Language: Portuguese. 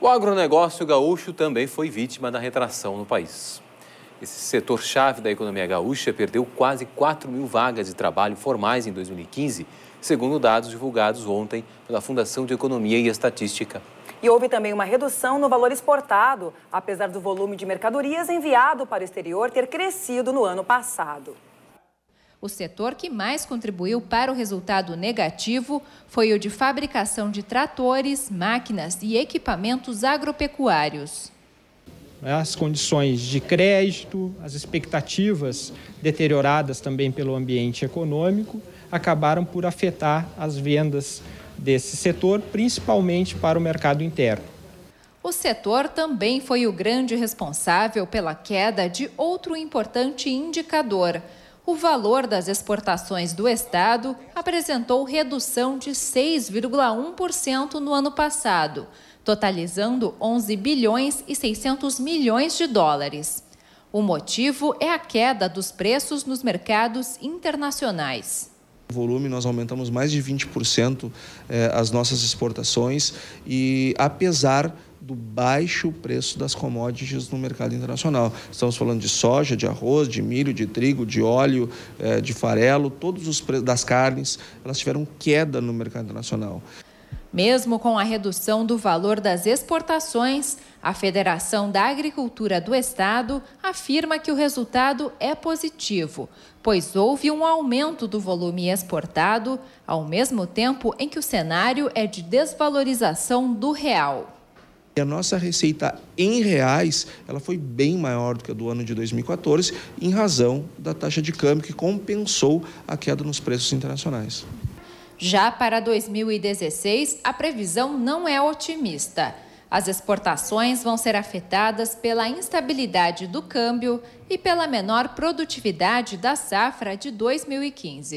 O agronegócio gaúcho também foi vítima da retração no país. Esse setor-chave da economia gaúcha perdeu quase 4 mil vagas de trabalho formais em 2015, segundo dados divulgados ontem pela Fundação de Economia e Estatística. E houve também uma redução no valor exportado, apesar do volume de mercadorias enviado para o exterior ter crescido no ano passado. O setor que mais contribuiu para o resultado negativo foi o de fabricação de tratores, máquinas e equipamentos agropecuários. As condições de crédito, as expectativas deterioradas também pelo ambiente econômico, acabaram por afetar as vendas desse setor, principalmente para o mercado interno. O setor também foi o grande responsável pela queda de outro importante indicador, o valor das exportações do Estado apresentou redução de 6,1% no ano passado, totalizando 11 bilhões e 600 milhões de dólares. O motivo é a queda dos preços nos mercados internacionais volume, nós aumentamos mais de 20% eh, as nossas exportações e apesar do baixo preço das commodities no mercado internacional. Estamos falando de soja, de arroz, de milho, de trigo, de óleo, eh, de farelo, todos os preços das carnes, elas tiveram queda no mercado internacional. Mesmo com a redução do valor das exportações, a Federação da Agricultura do Estado afirma que o resultado é positivo, pois houve um aumento do volume exportado, ao mesmo tempo em que o cenário é de desvalorização do real. E a nossa receita em reais, ela foi bem maior do que a do ano de 2014, em razão da taxa de câmbio que compensou a queda nos preços internacionais. Já para 2016, a previsão não é otimista. As exportações vão ser afetadas pela instabilidade do câmbio e pela menor produtividade da safra de 2015.